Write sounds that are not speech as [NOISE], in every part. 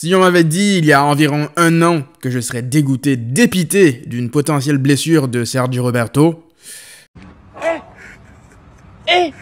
Si on m'avait dit il y a environ un an que je serais dégoûté, dépité d'une potentielle blessure de Sergio Roberto. Eh Eh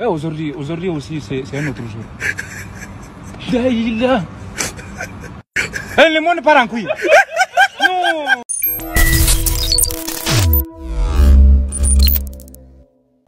eh, aujourd'hui, aujourd'hui aussi, c'est, un autre jour. Daïla eh, Le monde part en couille Non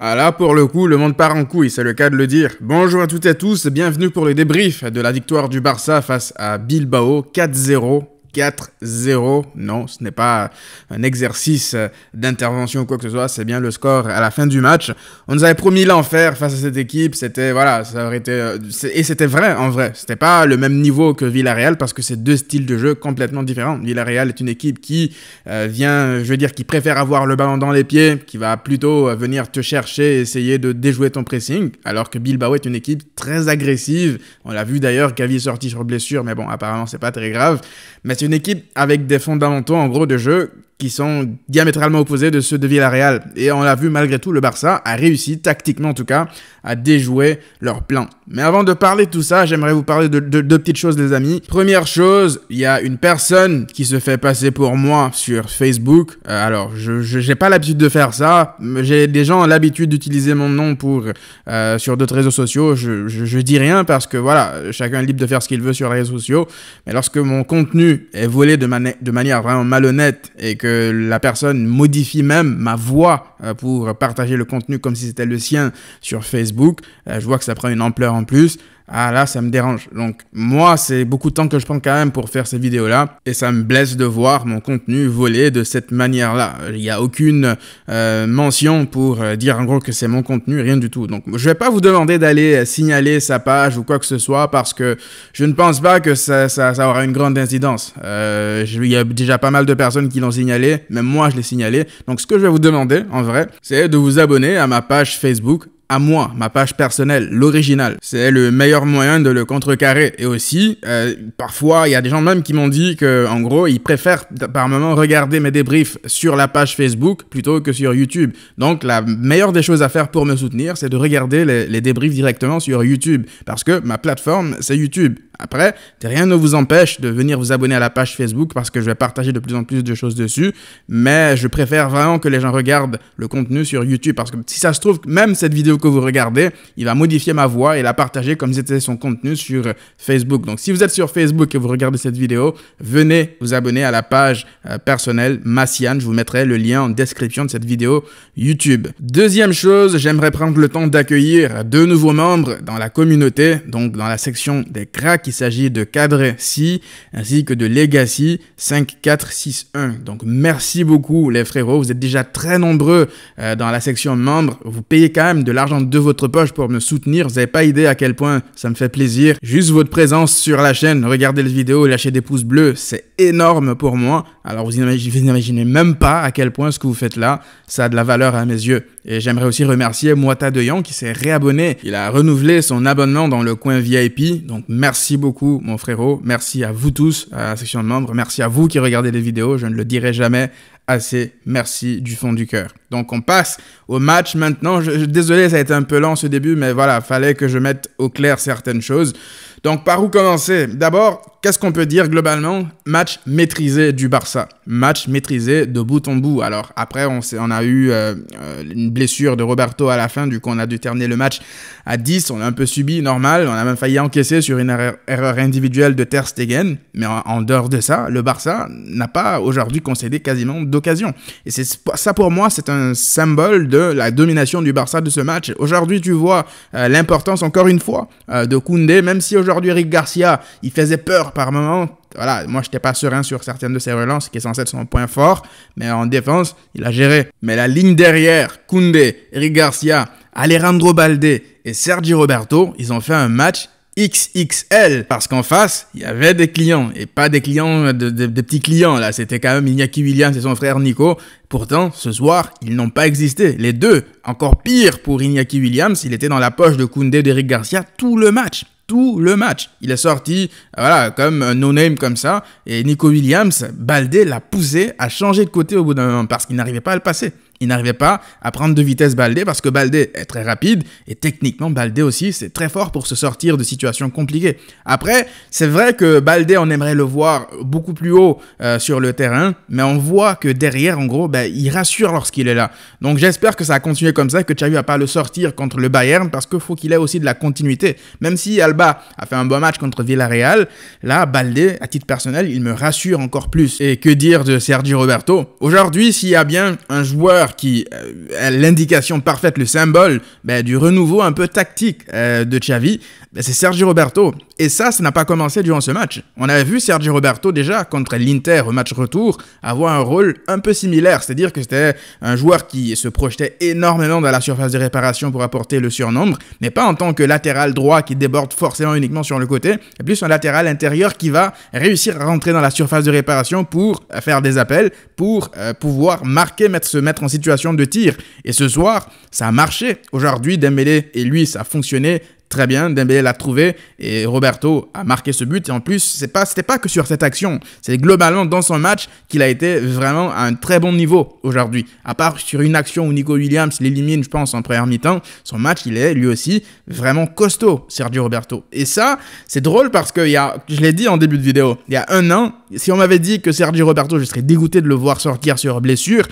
Ah là, pour le coup, le monde part en couille, c'est le cas de le dire. Bonjour à toutes et à tous, bienvenue pour le débrief de la victoire du Barça face à Bilbao 4-0 4-0. Non, ce n'est pas un exercice d'intervention ou quoi que ce soit, c'est bien le score à la fin du match. On nous avait promis l'enfer face à cette équipe, c'était voilà, ça aurait été et c'était vrai en vrai, c'était pas le même niveau que Villarreal parce que c'est deux styles de jeu complètement différents. Villarreal est une équipe qui euh, vient, je veux dire qui préfère avoir le ballon dans les pieds, qui va plutôt euh, venir te chercher, essayer de déjouer ton pressing, alors que Bilbao est une équipe très agressive. On l'a vu d'ailleurs, Gavi est sorti sur blessure, mais bon, apparemment c'est pas très grave. Mais une équipe avec des fondamentaux en gros de jeu qui sont diamétralement opposés de ceux de Villarreal. Et on l'a vu malgré tout, le Barça a réussi, tactiquement en tout cas, à déjouer leur plan. Mais avant de parler de tout ça, j'aimerais vous parler de deux petites choses, les amis. Première chose, il y a une personne qui se fait passer pour moi sur Facebook. Euh, alors, je n'ai pas l'habitude de faire ça. J'ai des gens l'habitude d'utiliser mon nom pour euh, sur d'autres réseaux sociaux. Je, je, dis rien parce que voilà, chacun est libre de faire ce qu'il veut sur les réseaux sociaux. Mais lorsque mon contenu est volé de, de manière vraiment malhonnête et que la personne modifie même ma voix euh, pour partager le contenu comme si c'était le sien sur Facebook. Euh, je vois que ça prend une ampleur en plus ah là, ça me dérange. Donc moi, c'est beaucoup de temps que je prends quand même pour faire ces vidéos-là, et ça me blesse de voir mon contenu volé de cette manière-là. Il n'y a aucune euh, mention pour euh, dire en gros que c'est mon contenu, rien du tout. Donc je ne vais pas vous demander d'aller euh, signaler sa page ou quoi que ce soit, parce que je ne pense pas que ça, ça, aura une grande incidence. Il y a déjà pas mal de personnes qui l'ont signalé, même moi je l'ai signalé. Donc ce que je vais vous demander, en vrai, c'est de vous abonner à ma page Facebook à moi, ma page personnelle, l'original. C'est le meilleur moyen de le contrecarrer. Et aussi, euh, parfois, il y a des gens même qui m'ont dit que, en gros, ils préfèrent par moment regarder mes débriefs sur la page Facebook plutôt que sur YouTube. Donc, la meilleure des choses à faire pour me soutenir, c'est de regarder les débriefs directement sur YouTube. Parce que ma plateforme, c'est YouTube. Après, rien ne vous empêche de venir vous abonner à la page Facebook parce que je vais partager de plus en plus de choses dessus. Mais je préfère vraiment que les gens regardent le contenu sur YouTube parce que si ça se trouve, même cette vidéo que vous regardez, il va modifier ma voix et la partager comme c'était son contenu sur Facebook. Donc si vous êtes sur Facebook et vous regardez cette vidéo, venez vous abonner à la page euh, personnelle Massiane. Je vous mettrai le lien en description de cette vidéo YouTube. Deuxième chose, j'aimerais prendre le temps d'accueillir deux nouveaux membres dans la communauté, donc dans la section des cracks il s'agit de Cadre Si ainsi que de Legacy 5461. Donc merci beaucoup les frérots, vous êtes déjà très nombreux euh, dans la section membres. Vous payez quand même de l'argent de votre poche pour me soutenir. Vous n'avez pas idée à quel point ça me fait plaisir. Juste votre présence sur la chaîne, regardez les vidéos, lâchez des pouces bleus, c'est énorme pour moi. Alors vous n'imaginez même pas à quel point ce que vous faites là, ça a de la valeur à mes yeux. Et j'aimerais aussi remercier de Deyan qui s'est réabonné. Il a renouvelé son abonnement dans le coin VIP. Donc merci beaucoup mon frérot. Merci à vous tous, à la section de membres. Merci à vous qui regardez les vidéos. Je ne le dirai jamais merci du fond du cœur. Donc on passe au match maintenant. Je, désolé, ça a été un peu lent ce début, mais voilà, fallait que je mette au clair certaines choses. Donc par où commencer D'abord, qu'est-ce qu'on peut dire globalement Match maîtrisé du Barça. Match maîtrisé de bout en bout. Alors après, on, a eu euh, euh, une blessure de Roberto à la fin, du coup on a dû terminer le match à 10. On a un peu subi, normal. On a même failli encaisser sur une erreur, individuelle de Ter Stegen. Mais en, dehors de ça, le Barça n'a pas aujourd'hui concédé quasiment d'aucun et c'est ça pour moi, c'est un symbole de la domination du Barça de ce match. Aujourd'hui, tu vois euh, l'importance encore une fois euh, de Koundé, même si aujourd'hui Eric Garcia, il faisait peur par moment. Voilà, moi j'étais pas serein sur certaines de ses relances qui est censé être son point fort, mais en défense, il a géré. Mais la ligne derrière, Koundé, Eric Garcia, Alejandro Balde et Sergi Roberto, ils ont fait un match XXL parce qu'en face, il y avait des clients et pas des clients, de, des petits clients là. C'était quand même Iñaki Williams et son frère Nico. Pourtant, ce soir, ils n'ont pas existé. Les deux, encore pire pour Iñaki Williams, il était dans la poche de Koundé d'Eric Garcia tout le match. Tout le match. Il est sorti, voilà, comme un no-name comme ça. Et Nico Williams, Baldé l'a poussé à changer de côté au bout d'un moment parce qu'il n'arrivait pas à le passer il n'arrivait pas à prendre de vitesse Baldé parce que Baldé est très rapide et techniquement Baldé aussi c'est très fort pour se sortir de situations compliquées. Après, c'est vrai que Baldé on aimerait le voir beaucoup plus haut euh, sur le terrain, mais on voit que derrière en gros ben, il rassure lorsqu'il est là. Donc j'espère que ça a continué comme ça, que Xavi va pas le sortir contre le Bayern parce qu'il faut qu'il ait aussi de la continuité. Même si Alba a fait un bon match contre Villarreal, là Baldé à titre personnel il me rassure encore plus. Et que dire de Sergio Roberto Aujourd'hui s'il y a bien un joueur qui est euh, l'indication parfaite, le symbole ben, du renouveau un peu tactique euh, de Xavi. Ben, c'est Sergi Roberto. Et ça, ça n'a pas commencé durant ce match. On avait vu Sergi Roberto déjà contre l'Inter au match retour avoir un rôle un peu similaire, c'est-à-dire que c'était un joueur qui se projetait énormément dans la surface de réparation pour apporter le surnombre, mais pas en tant que latéral droit qui déborde forcément uniquement sur le côté, mais plus un latéral intérieur qui va réussir à rentrer dans la surface de réparation pour euh, faire des appels, pour euh, pouvoir marquer, mettre, se mettre en situation de tir. Et ce soir, ça a marché. Aujourd'hui, Dembélé et lui, ça a fonctionné très bien. Dembélé l'a trouvé et Roberto a marqué ce but. Et en plus, c'est pas, c'était pas que sur cette action. C'est globalement dans son match qu'il a été vraiment à un très bon niveau aujourd'hui. À part sur une action où Nico Williams l'élimine, je pense, en première mi-temps, son match, il est lui aussi vraiment costaud, Sergio Roberto. Et ça, c'est drôle parce que y a, je l'ai dit en début de vidéo, il y a un an, si on m'avait dit que Sergio Roberto, je serais dégoûté de le voir sortir sur blessure,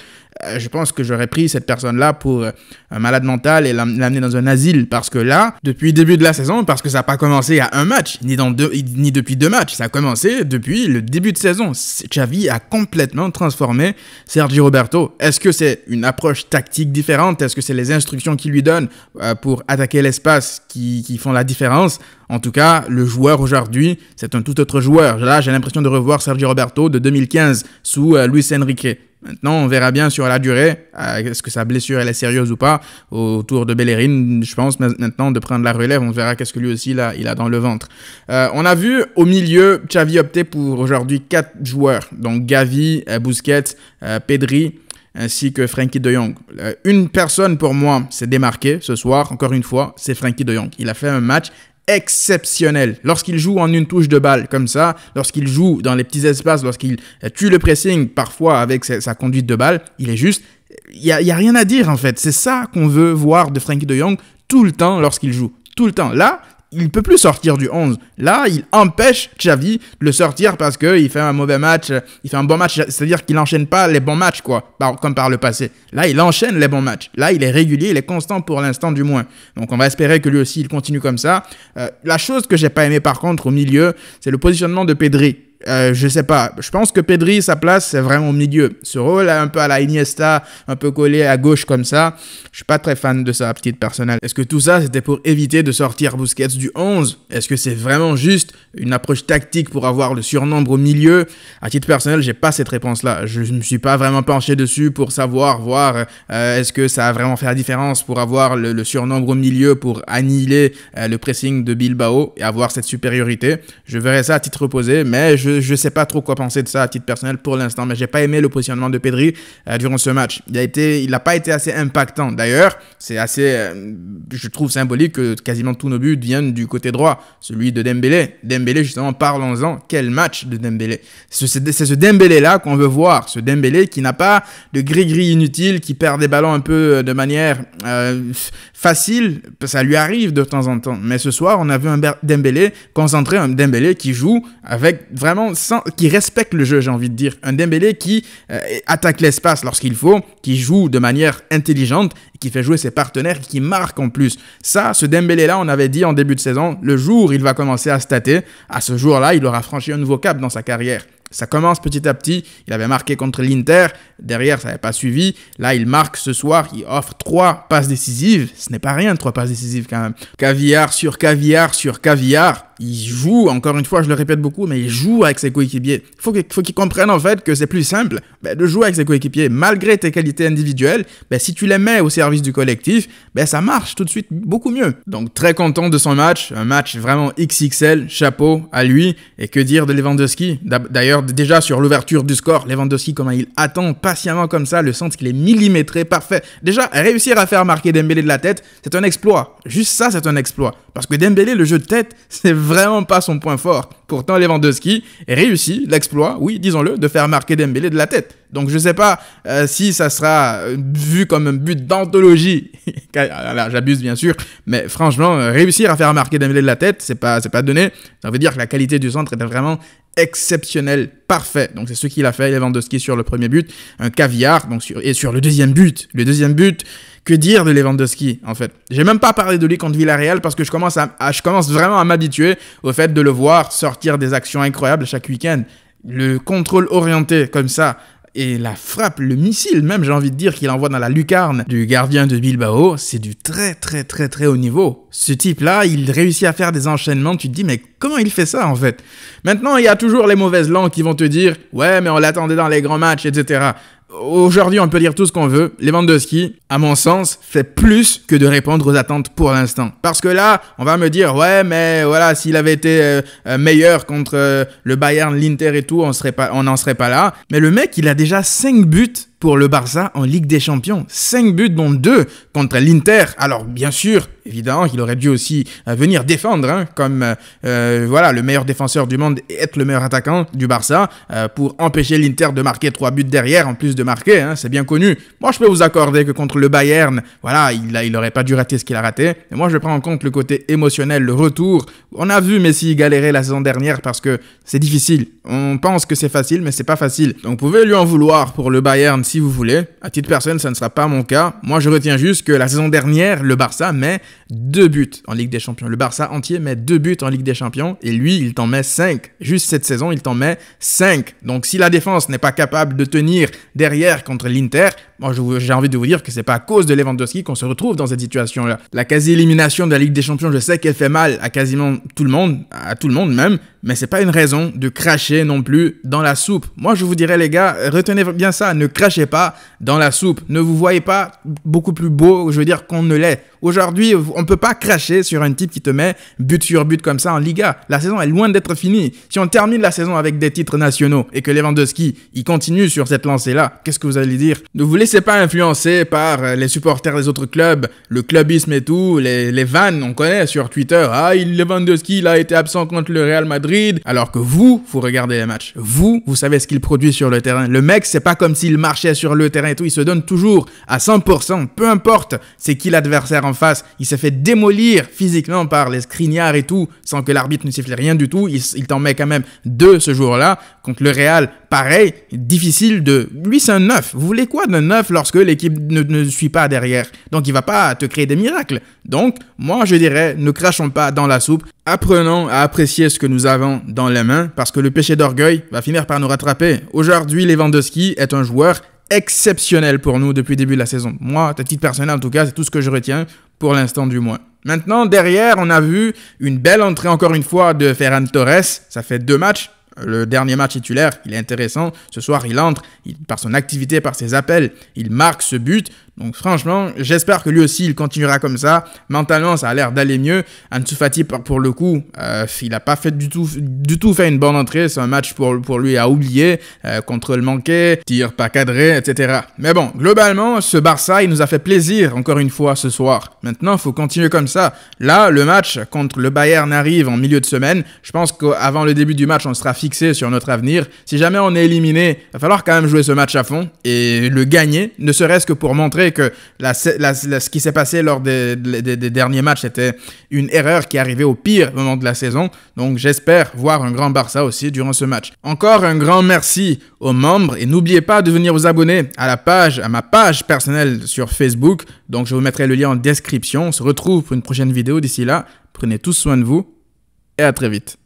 euh, je pense que j'aurais pris cette personne-là pour euh, un malade mental et l'amener dans un asile. Parce que là, depuis le début de la saison, parce que ça n'a pas commencé à un match, ni, dans deux, ni depuis deux matchs, ça a commencé depuis le début de saison. Xavi a complètement transformé Sergio Roberto. Est-ce que c'est une approche tactique différente Est-ce que c'est les instructions qu'il lui donne euh, pour attaquer l'espace qui, qui font la différence En tout cas, le joueur aujourd'hui, c'est un tout autre joueur. Là, j'ai l'impression de revoir Sergio Roberto de 2015 sous euh, Luis Enrique. Maintenant, on verra bien sur la durée, euh, est-ce que sa blessure elle est sérieuse ou pas. Autour de Bellerin, je pense maintenant de prendre la relève, on verra qu'est-ce que lui aussi là il a dans le ventre. Euh, on a vu au milieu, Xavi opter pour aujourd'hui quatre joueurs, donc Gavi, Busquets, Pedri ainsi que Frankie de Jong. Une personne pour moi s'est démarquée ce soir, encore une fois, c'est Frankie de Jong. Il a fait un match exceptionnel. Lorsqu'il joue en une touche de balle comme ça, lorsqu'il joue dans les petits espaces, lorsqu'il euh, tue le pressing parfois avec sa, conduite de balle, il est juste... Il n'y y a rien à dire en fait. C'est ça qu'on veut voir de Frankie de Jong tout le temps lorsqu'il joue. Tout le temps. Là, il peut plus sortir du 11. Là, il empêche Xavi de le sortir parce qu'il fait un mauvais match, il fait un bon match, c'est-à-dire qu'il n'enchaîne pas les bons matchs, quoi, comme par le passé. Là, il enchaîne les bons matchs. Là, il est régulier, il est constant pour l'instant du moins. Donc, on va espérer que lui aussi, il continue comme ça. Euh, la chose que j'ai pas aimé par contre au milieu, c'est le positionnement de Pedri. Euh, je sais pas. Je pense que Pedri, sa place, c'est vraiment au milieu. Ce rôle un peu à la Iniesta, un peu collé à gauche comme ça, je suis pas très fan de ça, petite personnel, Est-ce que tout ça, c'était pour éviter de sortir Busquets du 11 Est-ce que c'est vraiment juste une approche tactique pour avoir le surnombre au milieu À titre personnel, j'ai pas cette réponse-là. Je me suis pas vraiment penché dessus pour savoir, voir, euh, est-ce que ça a vraiment fait la différence pour avoir le, surnombre au milieu, pour annihiler euh, le pressing de Bilbao et avoir cette supériorité. Je verrai ça à titre posé mais je je ne sais pas trop quoi penser de ça à titre personnel pour l'instant, mais j'ai pas aimé le positionnement de Pedri euh, durant ce match. Il a été, il n'a pas été assez impactant. D'ailleurs, c'est assez, euh, je trouve symbolique que quasiment tous nos buts viennent du côté droit, celui de Dembélé. Dembélé, justement, parlons-en. Quel match de Dembélé C'est ce, ce Dembélé là qu'on veut voir, ce Dembélé qui n'a pas de gris-gris inutile, qui perd des ballons un peu euh, de manière facile. Ça lui arrive de temps en temps, mais ce soir, on a vu un Dembélé concentré, un Dembélé qui joue avec vraiment qui respecte le jeu, j'ai envie de dire. Un Dembélé qui euh, attaque l'espace lorsqu'il faut, qui joue de manière intelligente, qui fait jouer ses partenaires, qui marque en plus. Ça, ce Dembélé-là, on avait dit en début de saison, le jour il va commencer à stater, à ce jour-là, il aura franchi un nouveau cap dans sa carrière. Ça commence petit à petit. Il avait marqué contre l'Inter. Derrière, ça n'avait pas suivi. Là, il marque ce soir. Il offre trois passes décisives. Ce n'est pas rien, trois passes décisives quand même. Caviar sur caviar sur caviar il joue, encore une fois, je le répète beaucoup, mais il joue avec ses coéquipiers. Faut il faut qu'il comprenne en fait que c'est plus simple ben, de jouer avec ses coéquipiers. Malgré tes qualités individuelles, ben, si tu les mets au service du collectif, ben, ça marche tout de suite beaucoup mieux. Donc très content de son match, un match vraiment XXL, chapeau à lui. Et que dire de Lewandowski D'ailleurs, déjà sur l'ouverture du score, Lewandowski, comment il attend patiemment comme ça, le centre qu'il est millimétré, parfait. Déjà, réussir à faire marquer Dembélé de la tête, c'est un exploit. Juste ça, c'est un exploit. Parce que Dembélé, le jeu de tête, c'est vraiment pas son point fort. Pourtant, Lewandowski réussit l'exploit, oui, disons-le, de faire marquer Dembélé de la tête. Donc, je ne sais pas euh, si ça sera euh, vu comme un but d'anthologie. [LAUGHS] J'abuse bien sûr, mais franchement, euh, réussir à faire marquer Dembélé de la tête, c'est pas, pas donné. Ça veut dire que la qualité du centre était vraiment exceptionnelle, parfait. Donc c'est ce qu'il a fait, Lewandowski sur le premier but, un caviar donc et sur le deuxième but. Le deuxième but, que dire de Lewandowski en fait Je n'ai même pas parlé de lui contre Villarreal parce que je commence, je commence vraiment à m'habituer au fait de le voir sortir des actions incroyables chaque week-end. Le contrôle orienté comme ça, et la frappe, le missile même, j'ai envie de dire, qu'il envoie dans la lucarne du gardien de Bilbao, c'est du très très très très haut niveau. Ce type-là, il réussit à faire des enchaînements, tu te dis, mais comment il fait ça en fait Maintenant, il y a toujours les mauvaises langues qui vont te dire, ouais, mais on l'attendait dans les grands matchs, etc. Aujourd'hui, on peut dire tout ce qu'on veut. Les de ski, à mon sens, fait plus que de répondre aux attentes pour l'instant. Parce que là, on va me dire, ouais, mais voilà, s'il avait été euh, euh, meilleur contre euh, le Bayern, l'Inter et tout, on n'en serait pas là. Mais le mec, il a déjà 5 buts pour le Barça en Ligue des Champions. 5 buts dont 2 contre l'Inter. Alors bien sûr, évidemment Il aurait dû aussi euh, venir défendre hein, comme euh, voilà le meilleur défenseur du monde et être le meilleur attaquant du Barça euh, pour empêcher l'Inter de marquer 3 buts derrière en plus de marquer. Hein, c'est bien connu. Moi je peux vous accorder que contre le Bayern, voilà, il n'aurait il aurait pas dû rater ce qu'il a raté. Mais moi je prends en compte le côté émotionnel, le retour. On a vu Messi galérer la saison dernière parce que c'est difficile. On pense que c'est facile, mais c'est pas facile. Donc vous pouvez lui en vouloir pour le Bayern si vous voulez. À titre personnel, ça ne sera pas mon cas. Moi, je retiens juste que la saison dernière, le Barça met deux buts en Ligue des Champions. Le Barça entier met deux buts en Ligue des Champions et lui, il t'en met cinq. Juste cette saison, il t'en met cinq. Donc, si la défense n'est pas capable de tenir derrière contre l'Inter, moi, j'ai envie de vous dire que c'est pas à cause de Lewandowski qu'on se retrouve dans cette situation-là. La quasi-élimination de la Ligue des Champions, je sais qu'elle fait mal à quasiment tout le monde, à tout le monde même, mais c'est pas une raison de cracher non plus dans la soupe. Moi, je vous dirais, les gars, retenez bien ça, ne crachez pas dans la soupe. Ne vous voyez pas beaucoup plus beau, je veux dire, qu'on ne l'est. Aujourd'hui, on ne peut pas cracher sur un type qui te met but sur but comme ça en Liga. La saison est loin d'être finie. Si on termine la saison avec des titres nationaux et que Lewandowski, il continue sur cette lancée-là, qu'est-ce que vous allez dire Ne vous laissez pas influencer par euh, les supporters des autres clubs, le clubisme et tout, les, les vannes, on connaît sur Twitter. Ah, Lewandowski, il a été absent contre le Real Madrid. Alors que vous, vous regardez les matchs. Vous, vous savez ce qu'il produit sur le terrain. Le mec, c'est pas comme s'il marchait sur le terrain et tout, il se donne toujours à 100%, peu importe c'est qui l'adversaire en face. Il se fait démolir physiquement par les scrignards et tout, sans que l'arbitre ne siffle rien du tout. Il, t'en met quand même deux ce jour-là. Contre le Real, pareil, difficile de... Lui, c'est un 9. Vous voulez quoi d'un 9 lorsque l'équipe ne, ne suit pas derrière Donc, il va pas te créer des miracles. Donc, moi, je dirais, ne crachons pas dans la soupe. Apprenons à apprécier ce que nous avons dans les mains parce que le péché d'orgueil va finir par nous rattraper. Aujourd'hui, Lewandowski est un joueur exceptionnel pour nous depuis le début de la saison. Moi, à titre personnel, en tout cas, c'est tout ce que je retiens pour l'instant du moins. Maintenant, derrière, on a vu une belle entrée encore une fois de Ferran Torres. Ça fait deux matchs. Le dernier match titulaire, il est intéressant. Ce soir, il entre par son activité, par ses appels. Il marque ce but. Donc franchement, j'espère que lui aussi, il continuera comme ça. Mentalement, ça a l'air d'aller mieux. Ansu Fati, pour le coup, euh, il n'a pas fait du tout, du tout fait une bonne entrée. C'est un match pour, pour lui à oublier. Euh, contrôle manqué, tir pas cadré, etc. Mais bon, globalement, ce Barça, il nous a fait plaisir encore une fois ce soir. Maintenant, il faut continuer comme ça. Là, le match contre le Bayern arrive en milieu de semaine. Je pense qu'avant le début du match, on sera fixé sur notre avenir. Si jamais on est éliminé, il va falloir quand même jouer ce match à fond et le gagner, ne serait-ce que pour montrer que la, ce qui s'est passé lors des, derniers matchs, c'était une erreur qui arrivait au pire moment de la saison. Donc j'espère voir un grand Barça aussi durant ce match. Encore un grand merci aux membres et n'oubliez pas de venir vous abonner à la page, à ma page personnelle sur Facebook. Donc je vous mettrai le lien en description. On se retrouve pour une prochaine vidéo. D'ici là, prenez tous soin de vous et à très vite.